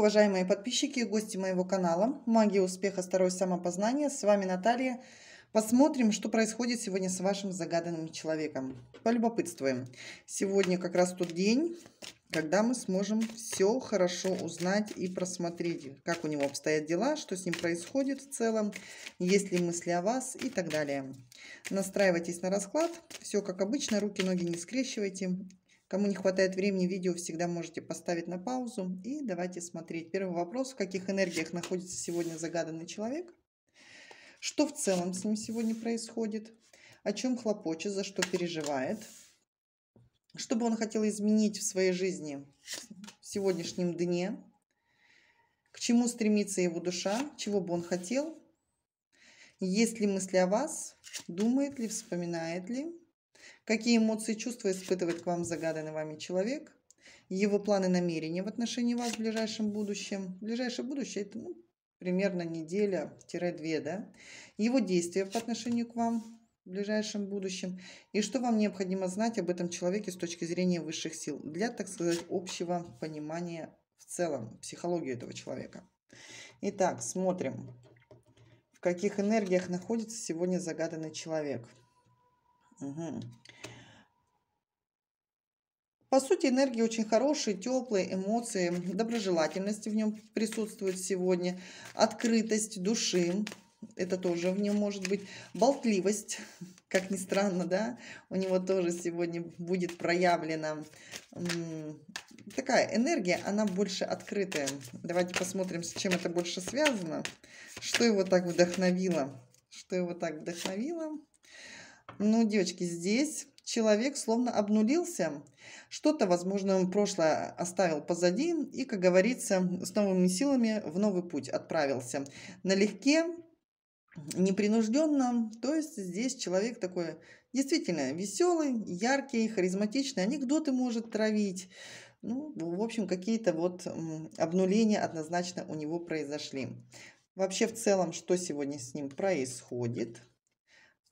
уважаемые подписчики и гости моего канала «Магия успеха. Второе самопознание». С вами Наталья. Посмотрим, что происходит сегодня с вашим загаданным человеком. Полюбопытствуем. Сегодня как раз тот день, когда мы сможем все хорошо узнать и просмотреть, как у него обстоят дела, что с ним происходит в целом, есть ли мысли о вас и так далее. Настраивайтесь на расклад. Все как обычно, руки, ноги не скрещивайте. Кому не хватает времени, видео всегда можете поставить на паузу. И давайте смотреть. Первый вопрос. В каких энергиях находится сегодня загаданный человек? Что в целом с ним сегодня происходит? О чем хлопочет, за что переживает? Что бы он хотел изменить в своей жизни в сегодняшнем дне? К чему стремится его душа? Чего бы он хотел? Есть ли мысли о вас? Думает ли, вспоминает ли? какие эмоции и чувства испытывает к вам загаданный вами человек, его планы и намерения в отношении вас в ближайшем будущем. Ближайшее будущее – это ну, примерно неделя-две, да? Его действия по отношению к вам в ближайшем будущем. И что вам необходимо знать об этом человеке с точки зрения высших сил для, так сказать, общего понимания в целом, психологии этого человека. Итак, смотрим, в каких энергиях находится сегодня загаданный человек. Угу. По сути, энергии очень хорошие, теплые эмоции, доброжелательность в нем присутствует сегодня, открытость души, это тоже в нем может быть, болтливость, как ни странно, да, у него тоже сегодня будет проявлена такая энергия, она больше открытая. Давайте посмотрим, с чем это больше связано, что его так вдохновило, что его так вдохновило. Ну, девочки, здесь человек словно обнулился, что-то, возможно, прошлое оставил позади и, как говорится, с новыми силами в новый путь отправился. Налегке, непринужденно, то есть здесь человек такой действительно веселый, яркий, харизматичный, анекдоты может травить. Ну, в общем, какие-то вот обнуления однозначно у него произошли. Вообще в целом, что сегодня с ним происходит –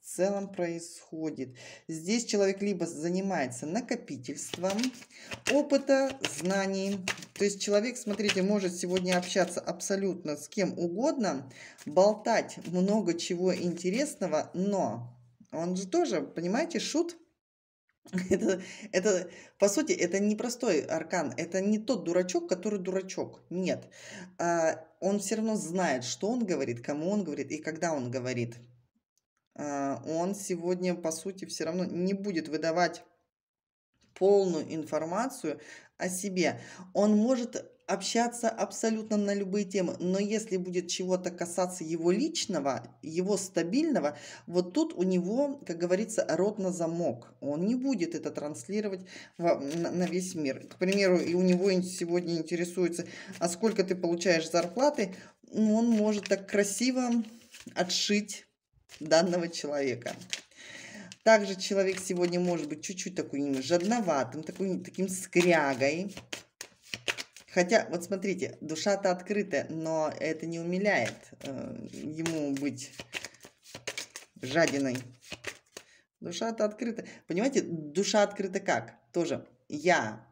целом происходит. Здесь человек либо занимается накопительством опыта, знаний. То есть человек, смотрите, может сегодня общаться абсолютно с кем угодно, болтать много чего интересного, но он же тоже, понимаете, шут – это, это, по сути, это не простой аркан, это не тот дурачок, который дурачок, нет. А, он все равно знает, что он говорит, кому он говорит и когда он говорит. Э, он сегодня, по сути, все равно не будет выдавать полную информацию о себе. Он может общаться абсолютно на любые темы, но если будет чего-то касаться его личного, его стабильного, вот тут у него, как говорится, рот на замок. Он не будет это транслировать на весь мир. К примеру, и у него сегодня интересуется, а сколько ты получаешь зарплаты, ну, он может так красиво отшить данного человека. Также человек сегодня может быть чуть-чуть такой жадноватым, такой, таким скрягой. Хотя, вот смотрите, душа-то открытая, но это не умиляет э, ему быть жадиной. Душа-то открыта. Понимаете, душа открыта как? Тоже я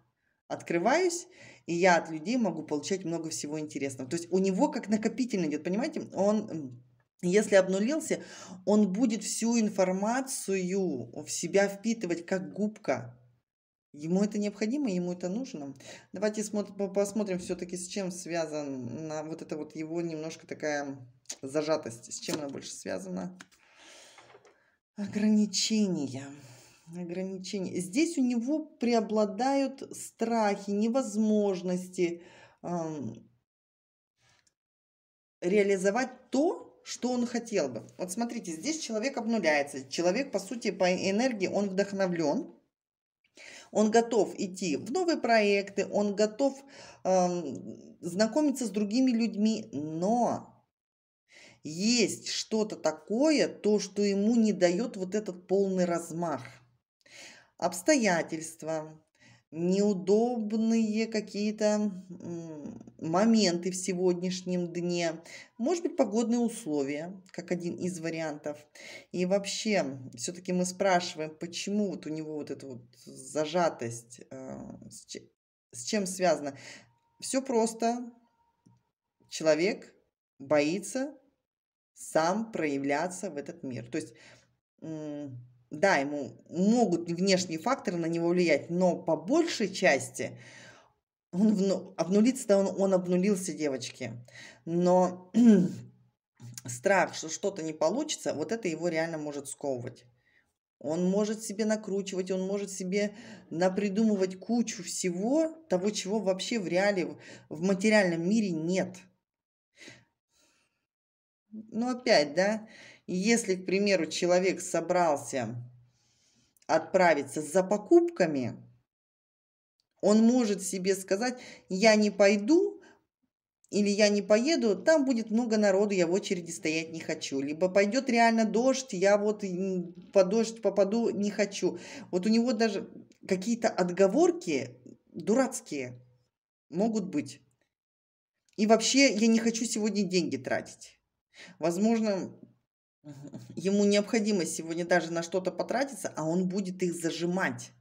открываюсь, и я от людей могу получать много всего интересного. То есть у него как накопительный идет, понимаете? Он если обнулился, он будет всю информацию в себя впитывать как губка. Ему это необходимо, ему это нужно. Давайте посмотрим все-таки, с чем связана вот эта вот его немножко такая зажатость. С чем она больше связана? Ограничения. Ограничения. Здесь у него преобладают страхи, невозможности эм, реализовать то, что он хотел бы. Вот смотрите, здесь человек обнуляется. Человек, по сути, по энергии, он вдохновлен. Он готов идти в новые проекты, он готов э, знакомиться с другими людьми, но есть что-то такое, то, что ему не дает вот этот полный размах. Обстоятельства, неудобные какие-то моменты в сегодняшнем дне, может быть, погодные условия, как один из вариантов. И вообще, все-таки мы спрашиваем, почему вот у него вот эта вот зажатость, э, с чем связано. Все просто. Человек боится сам проявляться в этот мир. То есть да, ему могут внешние факторы на него влиять, но по большей части он вну, обнулится-то он, он обнулился, девочки. Но страх, что что-то не получится, вот это его реально может сковывать. Он может себе накручивать, он может себе напридумывать кучу всего, того, чего вообще в реале, в материальном мире нет. Ну опять, да, если, к примеру, человек собрался отправиться за покупками, он может себе сказать, я не пойду или я не поеду, там будет много народу, я в очереди стоять не хочу. Либо пойдет реально дождь, я вот по дождь попаду, не хочу. Вот у него даже какие-то отговорки дурацкие могут быть. И вообще я не хочу сегодня деньги тратить. Возможно, Ему необходимо сегодня даже на что-то потратиться, а он будет их зажимать.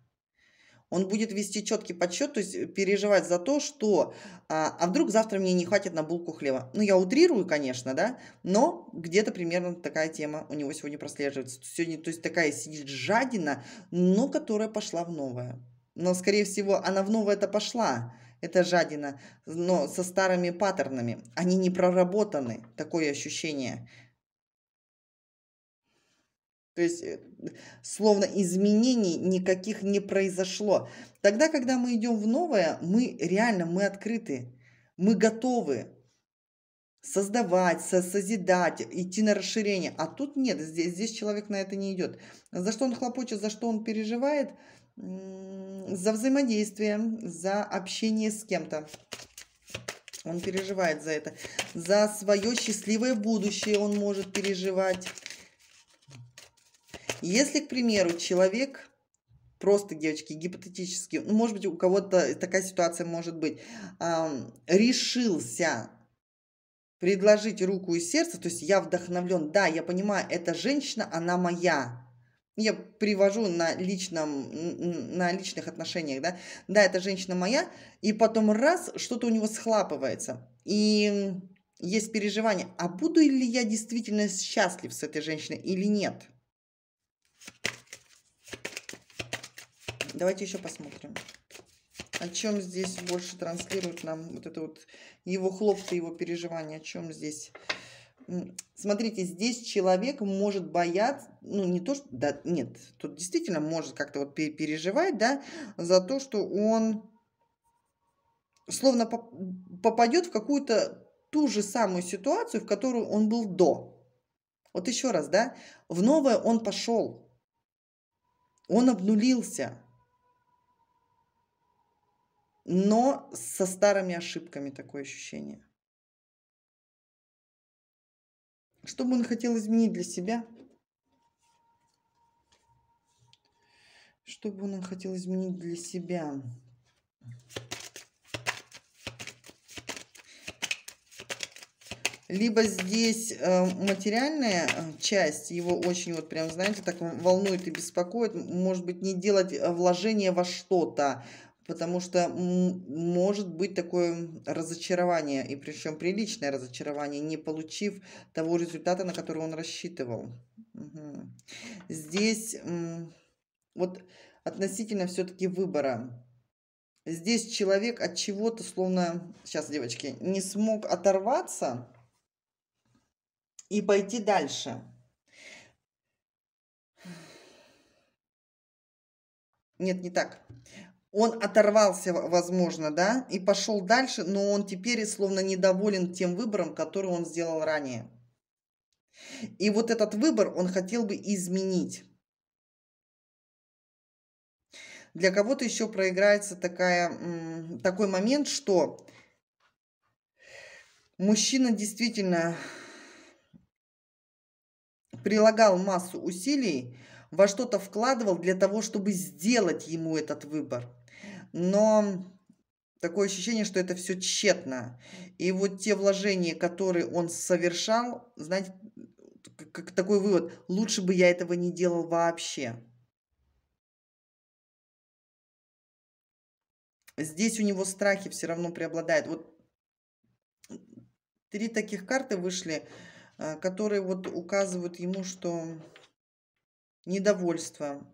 Он будет вести четкий подсчет, то есть э, переживать за то, что а, а вдруг завтра мне не хватит на булку хлеба. Ну, я утрирую, конечно, да, но где-то примерно такая тема у него сегодня прослеживается. Сегодня, то есть такая сидит жадина, но которая пошла в новое. Но, скорее всего, она в новое это пошла, это жадина, но со старыми паттернами. Они не проработаны, такое ощущение. То есть, э, словно изменений никаких не произошло. Тогда, когда мы идем в новое, мы реально, мы открыты, мы готовы создавать, созидать, идти на расширение. А тут нет, здесь, здесь человек на это не идет. За что он хлопочет, за что он переживает? За взаимодействие, за общение с кем-то. Он переживает за это. За свое счастливое будущее он может переживать. Если, к примеру, человек просто, девочки, гипотетически, ну, может быть, у кого-то такая ситуация может быть, эм, решился предложить руку и сердце, то есть я вдохновлен, да, я понимаю, эта женщина, она моя. Я привожу на личном, на личных отношениях, да, да, эта женщина моя, и потом раз, что-то у него схлапывается, и есть переживание, а буду ли я действительно счастлив с этой женщиной или нет – Давайте еще посмотрим. О чем здесь больше транслирует нам вот это вот его хлопцы, его переживания, о чем здесь смотрите, здесь человек может бояться, ну не то, что, да, нет, тут действительно может как-то вот переживать, да, за то, что он словно попадет в какую-то ту же самую ситуацию, в которую он был до. Вот еще раз, да, в новое он пошел, он обнулился, но со старыми ошибками такое ощущение. Что бы он хотел изменить для себя? Что бы он хотел изменить для себя? Либо здесь э, материальная э, часть, его очень вот прям, знаете, так волнует и беспокоит. Может быть, не делать э, вложение во что-то, потому что может быть такое разочарование, и причем приличное разочарование, не получив того результата, на который он рассчитывал. Угу. Здесь э, вот относительно все-таки выбора. Здесь человек от чего-то, словно, сейчас, девочки, не смог оторваться, и пойти дальше. Нет, не так. Он оторвался, возможно, да, и пошел дальше, но он теперь словно недоволен тем выбором, который он сделал ранее. И вот этот выбор он хотел бы изменить. Для кого-то еще проиграется такая, такой момент, что мужчина действительно прилагал массу усилий, во что-то вкладывал для того, чтобы сделать ему этот выбор. Но такое ощущение, что это все тщетно. И вот те вложения, которые он совершал, знаете, как такой вывод, лучше бы я этого не делал вообще. Здесь у него страхи все равно преобладают. Вот три таких карты вышли Э, которые вот указывают ему, что недовольство,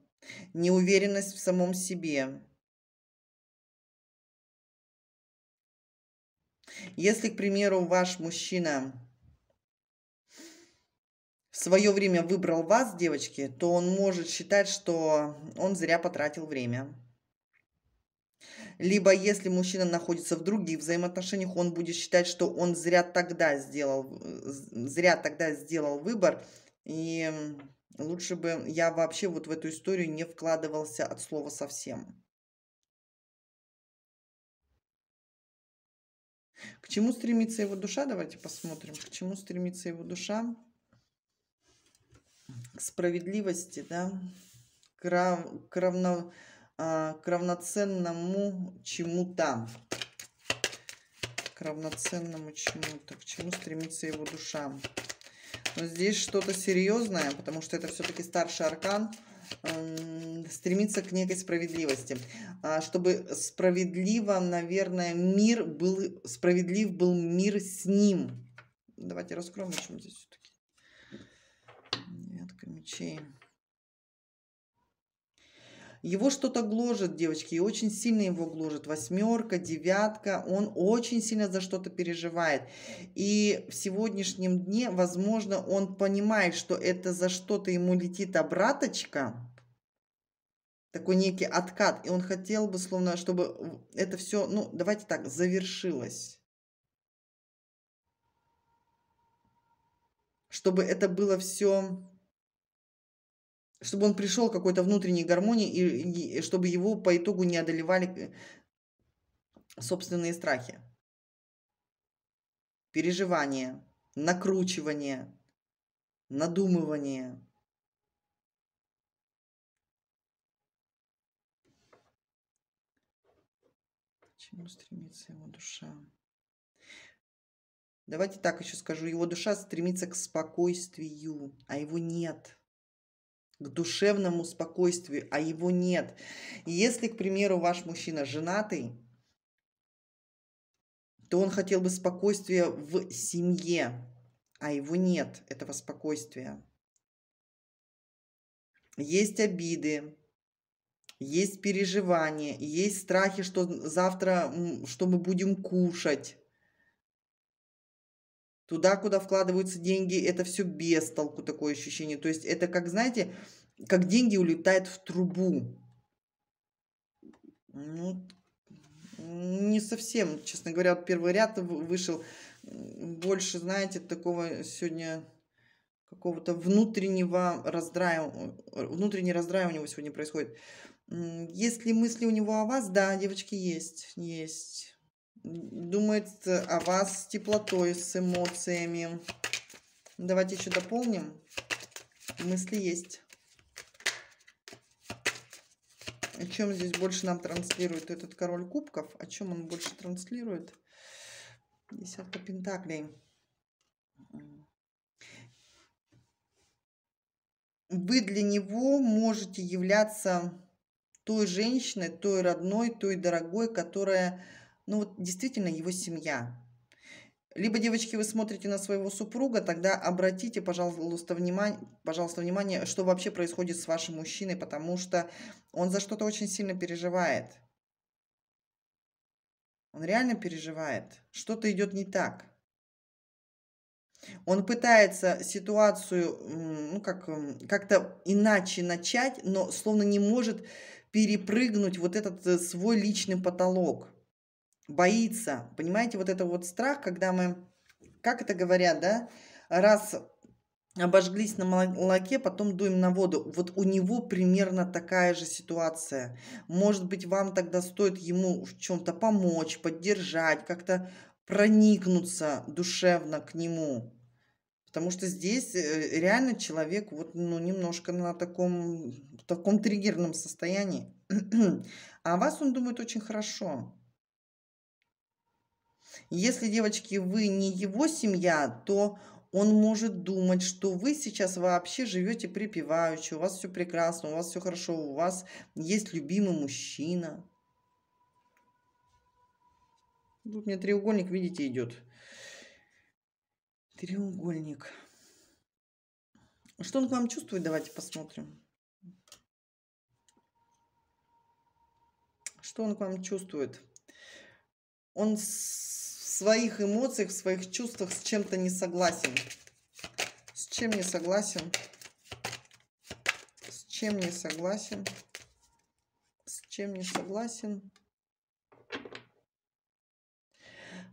неуверенность в самом себе. Если, к примеру, ваш мужчина в свое время выбрал вас, девочки, то он может считать, что он зря потратил время либо если мужчина находится в других взаимоотношениях, он будет считать, что он зря тогда сделал, э, зря тогда сделал выбор, и лучше бы я вообще вот в эту историю не вкладывался от слова совсем. К чему стремится его душа? Давайте посмотрим. К чему стремится его душа? К справедливости, да? К, рав... к равновесию а, к равноценному чему-то. К равноценному чему-то. К чему стремится его душа. Но здесь что-то серьезное, потому что это все-таки старший аркан стремиться к некой справедливости, а, чтобы справедливо, наверное, мир был, справедлив был мир с ним. Давайте раскроем, о чем здесь все-таки. Девятка мечей. Его что-то гложет, девочки, и очень сильно его гложет. Восьмерка, девятка, он очень сильно за что-то переживает. И в сегодняшнем дне, возможно, он понимает, что это за что-то ему летит обраточка, такой некий откат, и он хотел бы, словно, чтобы это все, ну, давайте так, завершилось. Чтобы это было все чтобы он пришел к какой-то внутренней гармонии и, и чтобы его по итогу не одолевали э, собственные страхи, переживания, накручивание, надумывание. чему стремится его душа. Давайте так еще скажу. Его душа стремится к спокойствию, а его нет к душевному спокойствию, а его нет. Если, к примеру, ваш мужчина женатый, то он хотел бы спокойствия в семье, а его нет, этого спокойствия. Есть обиды, есть переживания, есть страхи, что завтра, что мы будем кушать, туда, куда вкладываются деньги, это все без толку такое ощущение. То есть это как, знаете, как деньги улетают в трубу. Ну, не совсем, честно говоря, вот первый ряд вышел больше, знаете, такого сегодня какого-то внутреннего раздрая, внутренний раздрай у него сегодня происходит. Есть ли мысли у него о вас? Да, девочки, есть, есть думает о вас с теплотой, с эмоциями. Давайте еще дополним. Мысли есть. О чем здесь больше нам транслирует этот король кубков? О чем он больше транслирует? Десятка пентаклей. Вы для него можете являться той женщиной, той родной, той дорогой, которая ну вот действительно его семья. Либо, девочки, вы смотрите на своего супруга, тогда обратите, пожалуйста, внимание, пожалуйста, внимание, что вообще происходит с вашим мужчиной, потому что он за что-то очень сильно переживает. Он реально переживает. Что-то идет не так. Он пытается ситуацию ну, как, как-то иначе начать, но словно не может перепрыгнуть вот этот э, свой личный потолок боится. Понимаете, вот это вот страх, когда мы, как это говорят, да, раз обожглись на молоке, потом дуем на воду. Вот у него примерно такая же ситуация. Может быть, вам тогда стоит ему в чем-то помочь, поддержать, как-то проникнуться душевно к нему. Потому что здесь э, реально человек вот, ну, немножко на таком, в таком триггерном состоянии. А вас он думает очень хорошо. Если, девочки, вы не его семья, то он может думать, что вы сейчас вообще живете припеваючи, у вас все прекрасно, у вас все хорошо, у вас есть любимый мужчина. Тут мне треугольник, видите, идет. Треугольник. Что он к вам чувствует, давайте посмотрим. Что он к вам чувствует? Он с своих эмоциях, в своих чувствах с чем-то не согласен. С чем не согласен? С чем не согласен? С чем не согласен?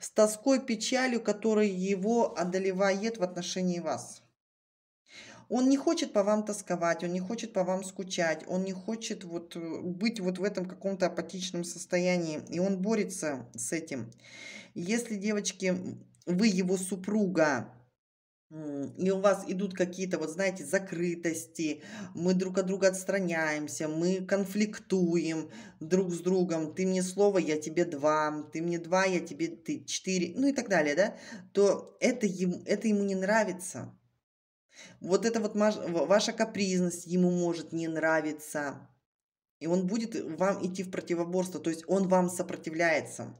С тоской, печалью, которая его одолевает в отношении вас. Он не хочет по вам тосковать, он не хочет по вам скучать, он не хочет вот э, быть вот в этом каком-то апатичном состоянии, и он борется с этим. Если, девочки, вы его супруга, и у вас идут какие-то, вот знаете, закрытости, мы друг от друга отстраняемся, мы конфликтуем друг с другом, ты мне слово, я тебе два, ты мне два, я тебе ты четыре, ну и так далее, да, то это ему, это ему не нравится. Вот эта вот ваша капризность ему может не нравиться. И он будет вам идти в противоборство, то есть он вам сопротивляется.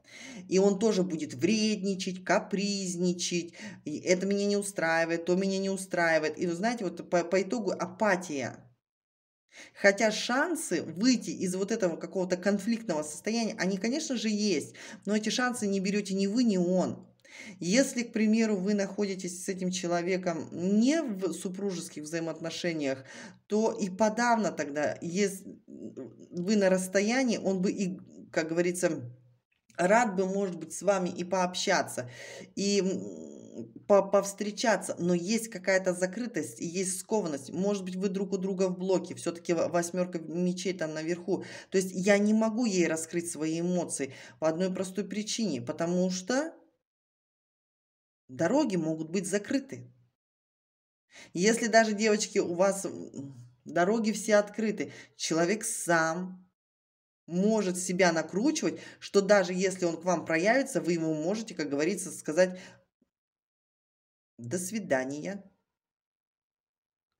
И он тоже будет вредничать, капризничать. И это меня не устраивает, то меня не устраивает. И вы знаете, вот по, по итогу апатия. Хотя шансы выйти из вот этого какого-то конфликтного состояния, они, конечно же, есть. Но эти шансы не берете ни вы, ни он. Если, к примеру, вы находитесь с этим человеком не в супружеских взаимоотношениях, то и подавно тогда, если вы на расстоянии, он бы и, как говорится, рад бы, может быть, с вами и пообщаться, и по повстречаться, но есть какая-то закрытость, и есть скованность. Может быть, вы друг у друга в блоке, все-таки восьмерка мечей там наверху. То есть я не могу ей раскрыть свои эмоции по одной простой причине, потому что Дороги могут быть закрыты. Если даже, девочки, у вас дороги все открыты, человек сам может себя накручивать, что даже если он к вам проявится, вы ему можете, как говорится, сказать «до свидания».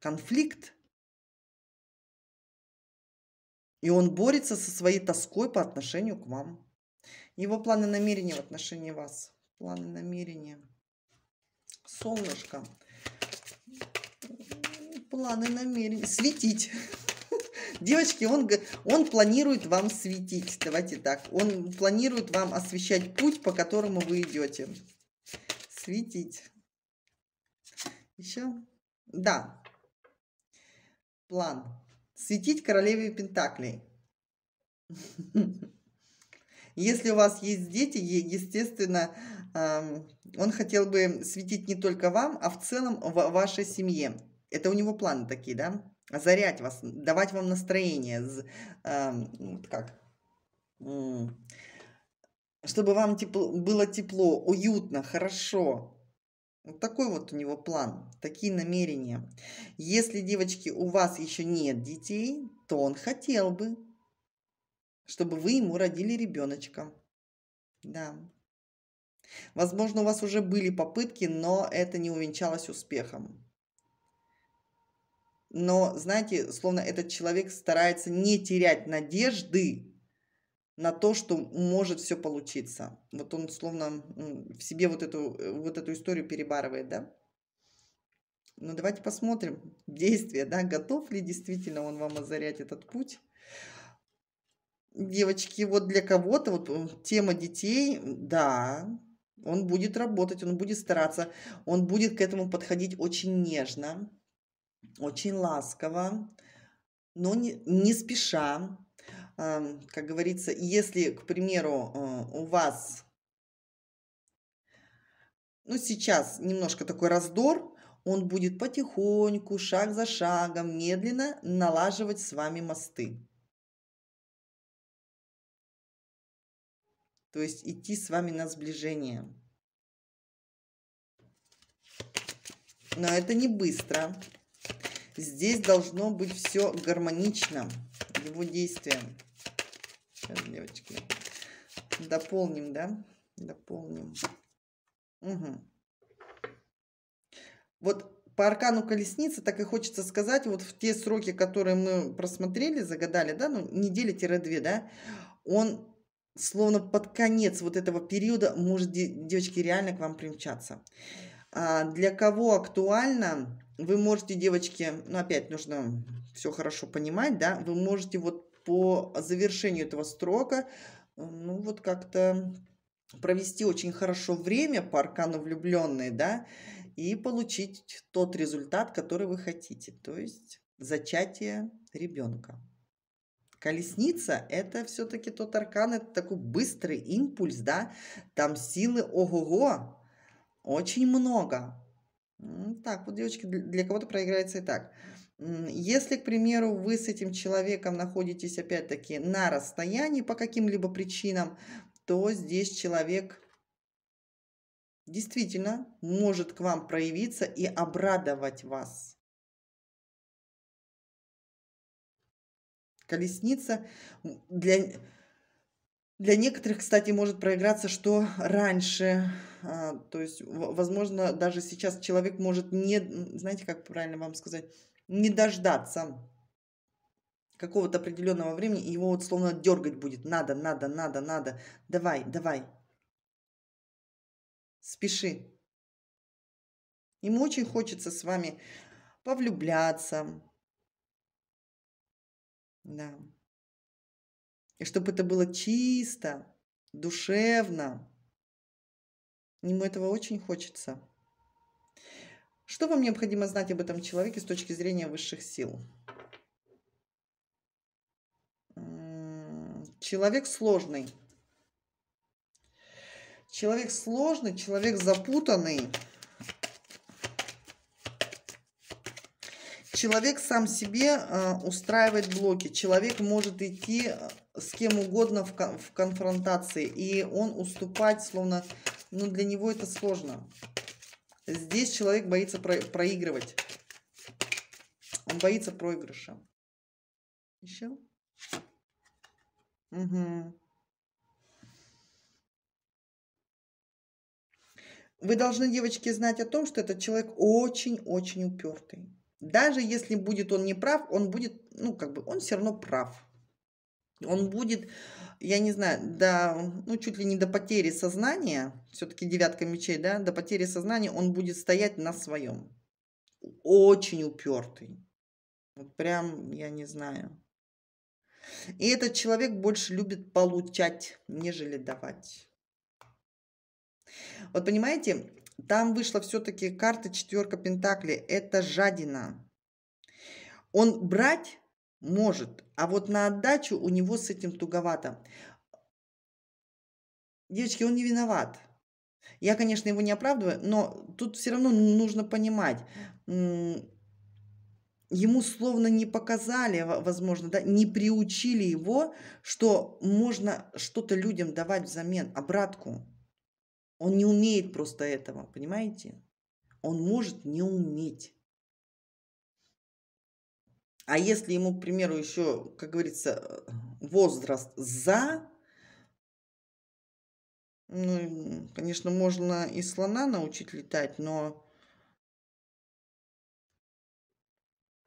Конфликт. И он борется со своей тоской по отношению к вам. Его планы намерения в отношении вас. Планы намерения солнышко. Планы намерен светить. Девочки, он, он планирует вам светить. Давайте так. Он планирует вам освещать путь, по которому вы идете. Светить. Еще? Да. План. Светить королеве Пентаклей. Если у вас есть дети, естественно, он хотел бы светить не только вам, а в целом в вашей семье. Это у него планы такие, да? Зарять вас, давать вам настроение, ну, как, чтобы вам тепло, было тепло, уютно, хорошо. Вот такой вот у него план, такие намерения. Если, девочки, у вас еще нет детей, то он хотел бы, чтобы вы ему родили ребеночка. Да. Возможно, у вас уже были попытки, но это не увенчалось успехом. Но, знаете, словно этот человек старается не терять надежды на то, что может все получиться. Вот он словно в себе вот эту, э, вот эту историю перебарывает, да? Но ну, давайте посмотрим действия, да, готов ли действительно он вам озарять этот путь девочки, вот для кого-то вот э, тема детей, да, он будет работать, он будет стараться, он будет к этому подходить очень нежно, очень ласково, но не, не спеша. Как говорится, если, к примеру, э, у вас ну, сейчас немножко такой раздор, он будет потихоньку, шаг за шагом, медленно налаживать с вами мосты. то есть идти с вами на сближение. Но это не быстро. Здесь должно быть все гармонично, его действия. Сейчас, девочки, дополним, да? Дополним. Угу. Вот по аркану колесницы так и хочется сказать, вот в те сроки, которые мы просмотрели, загадали, да, ну, недели-две, да, он словно под конец вот этого периода может девочки реально к вам примчаться. А для кого актуально, вы можете, девочки, ну опять нужно все хорошо понимать, да, вы можете вот по завершению этого строка, ну вот как-то провести очень хорошо время по аркану влюбленные, да, и получить тот результат, который вы хотите, то есть зачатие ребенка. Колесница – это все-таки тот аркан, это такой быстрый импульс, да, там силы ого-го, очень много. Так, вот, девочки, для кого-то проиграется и так. Если, к примеру, вы с этим человеком находитесь, опять-таки, на расстоянии по каким-либо причинам, то здесь человек действительно может к вам проявиться и обрадовать вас. колесница. Для, для некоторых, кстати, может проиграться, что раньше. А, то есть, возможно, даже сейчас человек может не, знаете, как правильно вам сказать, не дождаться какого-то определенного времени, и его вот словно дергать будет. Надо, надо, надо, надо. Давай, давай. Спеши. Ему очень хочется с вами повлюбляться, да. И чтобы это было чисто, душевно. Ему этого очень хочется. Что вам необходимо знать об этом человеке с точки зрения высших сил? Человек сложный. Человек сложный, человек запутанный. Человек сам себе э, устраивает блоки. Человек может идти э, с кем угодно в, конфронтации. И он уступать, словно... Ну, для него это сложно. Здесь человек боится проигрывать. Он боится проигрыша. Еще? Угу. Вы должны, девочки, знать о том, что этот человек очень-очень упертый даже если будет он не прав, он будет, ну, как бы, он все равно прав. Он будет, я не знаю, до, ну, чуть ли не до потери сознания, все-таки девятка мечей, да, до потери сознания он будет стоять на своем. Очень упертый. Вот прям, я не знаю. И этот человек больше любит получать, нежели давать. Вот понимаете, там вышла все-таки карта четверка пентаклей, Это жадина. Он брать может, а вот на отдачу у него с этим туговато. Девочки, он не виноват. Я, конечно, его не оправдываю, но тут все равно нужно понимать. Ему словно не показали, возможно, да, не приучили его, что можно что-то людям давать взамен, обратку. Он не умеет просто этого, понимаете? Он может не уметь. А если ему, к примеру, еще, как говорится, э, возраст за, ну, конечно, можно и слона научить летать, но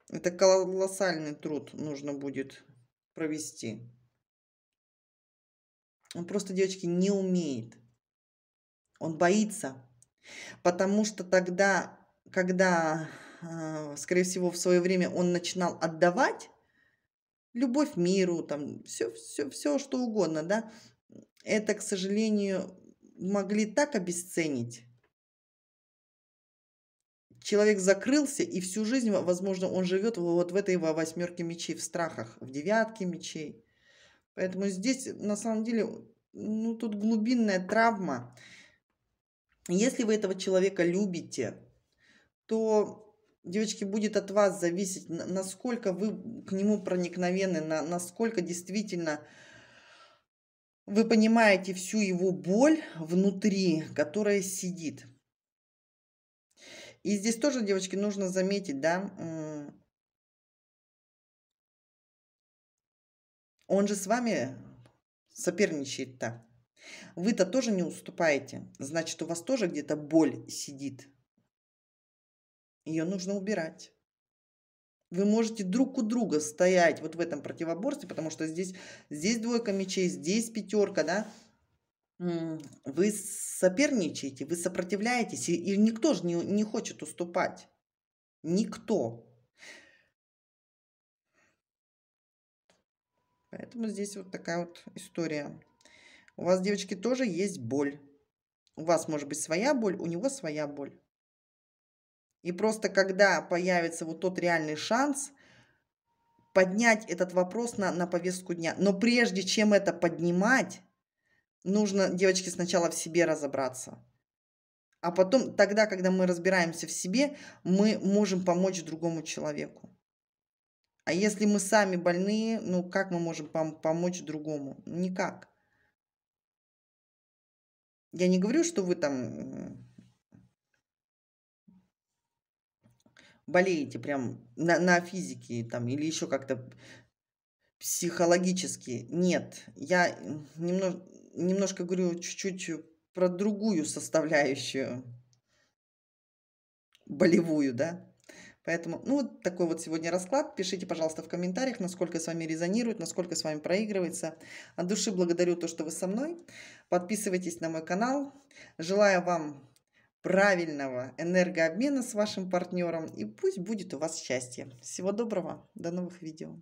это колоссальный труд нужно будет провести. Он просто, девочки, не умеет. Он боится. Потому что тогда, когда, а, скорее всего, в свое время он начинал отдавать любовь миру, там все, все, все что угодно, да, это, к сожалению, могли так обесценить. Человек закрылся, и всю жизнь, возможно, он живет вот в этой восьмерке мечей, в страхах, в девятке мечей. Поэтому здесь, на самом деле, ну, тут глубинная травма. Если вы этого человека любите, то, девочки, будет от вас зависеть, насколько вы к нему проникновены, насколько действительно вы понимаете всю его боль внутри, которая сидит. И здесь тоже, девочки, нужно заметить, да, он же с вами соперничает-то. Вы-то тоже не уступаете. Значит, у вас тоже где-то боль сидит. Ее нужно убирать. Вы можете друг у друга стоять вот в этом противоборстве, потому что здесь, здесь двойка мечей, здесь пятерка, да. Вы соперничаете, вы сопротивляетесь, и, и никто же не, не хочет уступать. Никто. Поэтому здесь вот такая вот история. У вас, девочки, тоже есть боль. У вас может быть своя боль, у него своя боль. И просто когда появится вот тот реальный шанс поднять этот вопрос на, на повестку дня. Но прежде чем это поднимать, нужно, девочки, сначала в себе разобраться. А потом, тогда, когда мы разбираемся в себе, мы можем помочь другому человеку. А если мы сами больные, ну как мы можем пом- помочь другому? Никак. Я не говорю, что вы там болеете прям на, на физике там или еще как-то психологически. Нет, я немного, немножко говорю чуть-чуть про другую составляющую болевую, да. Поэтому, ну, вот такой вот сегодня расклад. Пишите, пожалуйста, в комментариях, насколько с вами резонирует, насколько с вами проигрывается. От души благодарю то, что вы со мной. Подписывайтесь на мой канал. Желаю вам правильного энергообмена с вашим партнером. И пусть будет у вас счастье. Всего доброго. До новых видео.